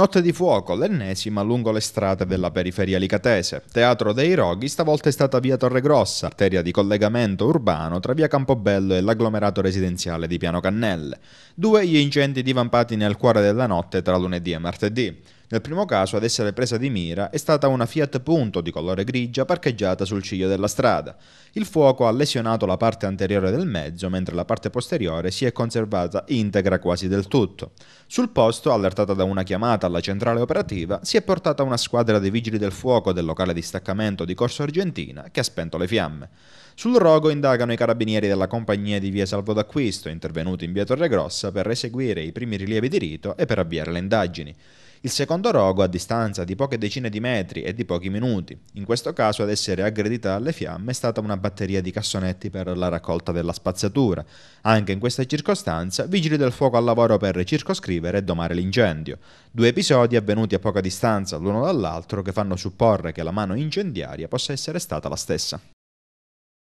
Notte di fuoco, l'ennesima lungo le strade della periferia licatese. Teatro dei Roghi stavolta è stata via Torre Grossa, arteria di collegamento urbano tra via Campobello e l'agglomerato residenziale di Piano Cannelle. Due gli incendi divampati nel cuore della notte tra lunedì e martedì. Nel primo caso ad essere presa di mira è stata una Fiat Punto di colore grigia parcheggiata sul ciglio della strada. Il fuoco ha lesionato la parte anteriore del mezzo, mentre la parte posteriore si è conservata integra quasi del tutto. Sul posto, allertata da una chiamata alla centrale operativa, si è portata una squadra dei vigili del fuoco del locale di staccamento di Corso Argentina che ha spento le fiamme. Sul rogo indagano i carabinieri della compagnia di via Salvo d'Acquisto, intervenuti in via Torregrossa per eseguire i primi rilievi di rito e per avviare le indagini. Il secondo rogo a distanza di poche decine di metri e di pochi minuti. In questo caso ad essere aggredita dalle fiamme è stata una batteria di cassonetti per la raccolta della spazzatura. Anche in questa circostanza, vigili del fuoco al lavoro per circoscrivere e domare l'incendio. Due episodi avvenuti a poca distanza l'uno dall'altro che fanno supporre che la mano incendiaria possa essere stata la stessa.